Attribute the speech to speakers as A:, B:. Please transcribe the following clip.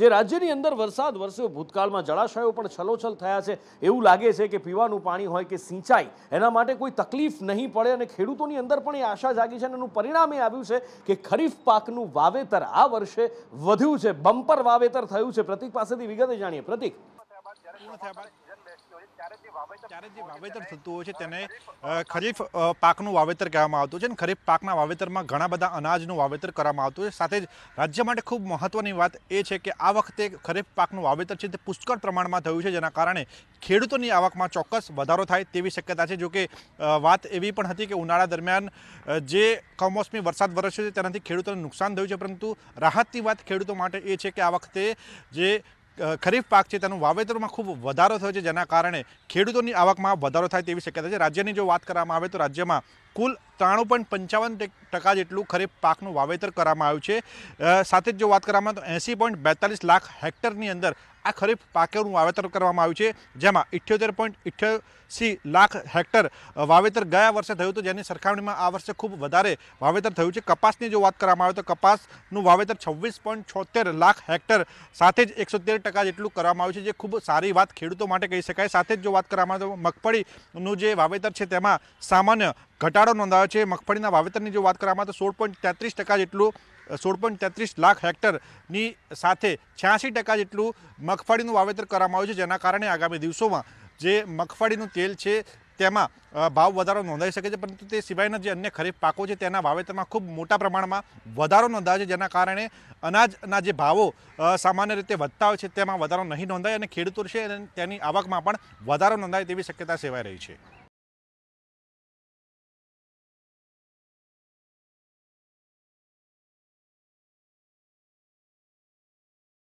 A: જે રાજ્યની અંદર વરસાદ વરસ્યો ભૂતકાળમાં જળાશયો પણ છલોછલ થયા છે એવું લાગે છે કે પીવાનું પાણી હોય કે સિંચાઈ એના માટે કોઈ તકલીફ નહીં પડે અને ખેડૂતોની અંદર પણ એ આશા જાગી છે અને એનું પરિણામ એ આવ્યું છે કે ખરીફ પાકનું વાવેતર આ વર્ષે વધ્યું છે બમ્પર વાવેતર થયું છે પ્રતિક પાસેથી વિગતે જાણીએ પ્રતિક
B: ત્યારે જે વાવેતર થતું હોય છે તેને ખરીફ પાકનું વાવેતર કહેવામાં આવતું છે અને ખરીફ પાકના વાવેતરમાં ઘણા બધા અનાજનું વાવેતર કરવામાં આવતું છે સાથે જ રાજ્ય માટે ખૂબ મહત્ત્વની વાત એ છે કે આ વખતે ખરીફ પાકનું વાવેતર છે તે પુષ્કળ પ્રમાણમાં થયું છે જેના કારણે ખેડૂતોની આવકમાં ચોક્કસ વધારો થાય તેવી શક્યતા છે જોકે વાત એવી પણ હતી કે ઉનાળા દરમિયાન જે કમોસમી વરસાદ વરસ્યો છે તેનાથી ખેડૂતોને નુકસાન થયું છે પરંતુ રાહતની વાત ખેડૂતો માટે એ છે કે આ વખતે જે ખરીફ પાક છે તેનું વાવેતરમાં ખૂબ વધારો થયો છે જેના કારણે ખેડૂતોની આવકમાં વધારો થાય તેવી શક્યતા છે રાજ્યની જો વાત કરવામાં આવે તો રાજ્યમાં કુલ ત્રાણું પોઈન્ટ પંચાવન ટકા જેટલું ખરીફ પાકનું વાવેતર કરવામાં આવ્યું છે સાથે જ જો વાત કરવામાં તો એંસી પોઈન્ટ બેતાલીસ લાખ હેક્ટરની અંદર આ ખરીફ પાકોનું વાવેતર કરવામાં આવ્યું છે જેમાં ઇઠ્યોતેર પોઈન્ટ ઇઠ્યોસી લાખ હેક્ટર વાવેતર ગયા વર્ષે થયું હતું જેની સરખામણીમાં આ વર્ષે ખૂબ વધારે વાવેતર થયું છે કપાસની જો વાત કરવામાં આવે તો કપાસનું વાવેતર છવ્વીસ પોઈન્ટ છોતેર લાખ હેક્ટર સાથે જ એકસો તેર ટકા જેટલું કરવામાં આવ્યું છે જે ખૂબ સારી વાત ખેડૂતો માટે કહી શકાય સાથે જ જો વાત કરવામાં આવે તો મગફળીનું જે વાવેતર છે તેમાં સામાન્ય ઘટાડો ઘટાડો નોંધાયો છે મગફળીના વાવેતરની જો વાત કરવામાં તો સોળ પોઈન્ટ તેત્રીસ ટકા જેટલું સોળ પોઈન્ટ તેત્રીસ લાખ હેક્ટરની સાથે છ્યાસી ટકા જેટલું મગફળીનું વાવેતર કરવામાં આવ્યું છે જેના કારણે આગામી દિવસોમાં જે મગફળીનું તેલ છે તેમાં ભાવ વધારો નોંધાઈ શકે છે પરંતુ તે સિવાયના જે અન્ય ખરીફ પાકો છે તેના વાવેતરમાં ખૂબ મોટા પ્રમાણમાં વધારો નોંધાય છે જેના કારણે અનાજના જે ભાવો સામાન્ય રીતે વધતા હોય છે તેમાં વધારો નહીં નોંધાય અને ખેડૂતો છે તેની આવકમાં પણ વધારો નોંધાય તેવી શક્યતા
A: સેવાઈ રહી છે